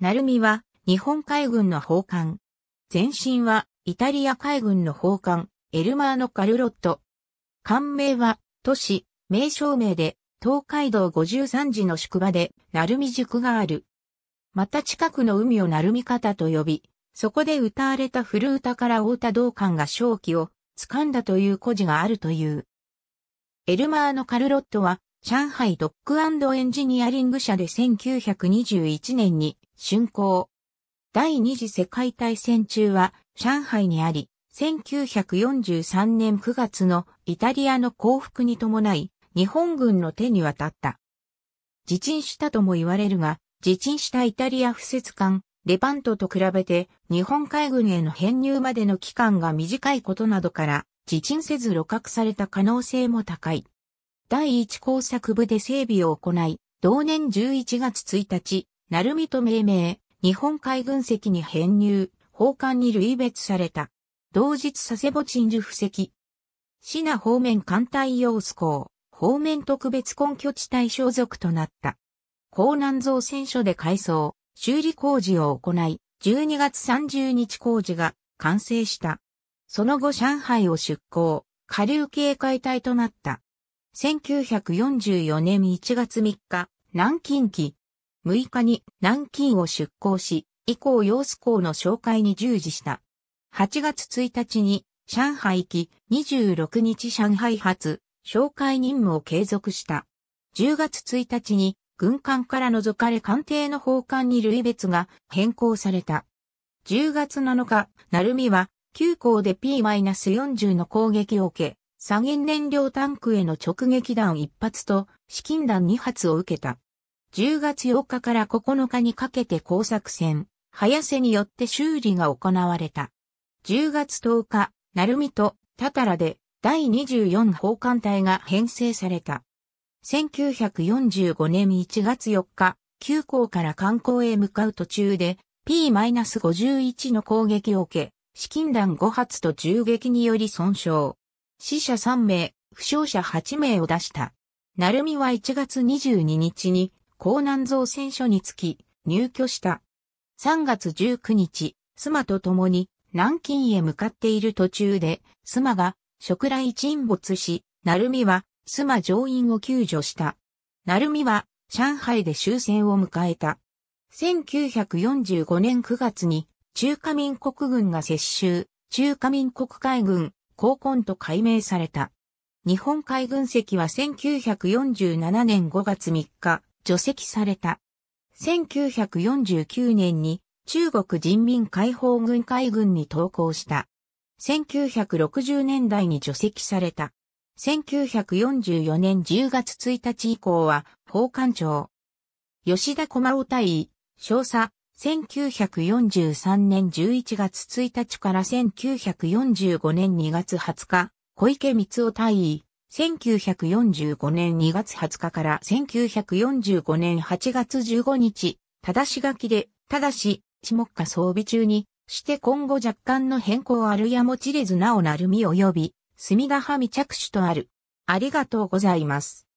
鳴海は日本海軍の砲艦。前身はイタリア海軍の砲艦、エルマーノ・カルロット。艦名は都市、名称名で東海道53時の宿場で鳴海塾がある。また近くの海を鳴海方と呼び、そこで歌われた古歌から太田道館が正気を掴んだという故事があるという。エルマーのカルロットは、上海ドックエンジニアリング社で1921年に竣工。第二次世界大戦中は上海にあり、1943年9月のイタリアの降伏に伴い、日本軍の手に渡った。自沈したとも言われるが、自沈したイタリア不設艦、レパントと比べて日本海軍への編入までの期間が短いことなどから、自沈せず露獲された可能性も高い。第一工作部で整備を行い、同年11月1日、鳴海と命名、日本海軍籍に編入、奉還に類別された。同日佐世保鎮守布石。シナ方面艦隊要素港、方面特別根拠地帯所属となった。港南造船所で改装、修理工事を行い、12月30日工事が完成した。その後上海を出港、下流警戒隊となった。1944年1月3日、南京期、6日に南京を出港し、以降揚子港の紹介に従事した。8月1日に上海行き26日上海発紹介任務を継続した。10月1日に軍艦から除かれ艦艇の砲艦に類別が変更された。10月7日、鳴海は旧校で P-40 の攻撃を受け、左舷燃料タンクへの直撃弾1発と、資金弾2発を受けた。10月8日から9日にかけて工作船、早瀬によって修理が行われた。10月10日、鳴海とタタラで第24砲艦隊が編成された。1945年1月4日、旧港から観光へ向かう途中で P-51 の攻撃を受け、資金弾5発と銃撃により損傷。死者3名、負傷者8名を出した。鳴海は1月22日に江南造船所につき、入居した。3月19日、妻と共に南京へ向かっている途中で、妻が食来沈没し、るみは妻乗員を救助した。るみは上海で終戦を迎えた。1945年9月に中華民国軍が接収、中華民国海軍、高根と改名された。日本海軍籍は1947年5月3日、除籍された。1949年に中国人民解放軍海軍に投降した。1960年代に除籍された。1944年10月1日以降は、法官庁。吉田駒尾隊、少佐、1943年11月1日から1945年2月20日、小池光夫隊1945年2月20日から1945年8月15日、ただし書きで、ただし、下下装備中に、して今後若干の変更あるやもちれずなおなるみ及び、墨田はみ着手とある。ありがとうございます。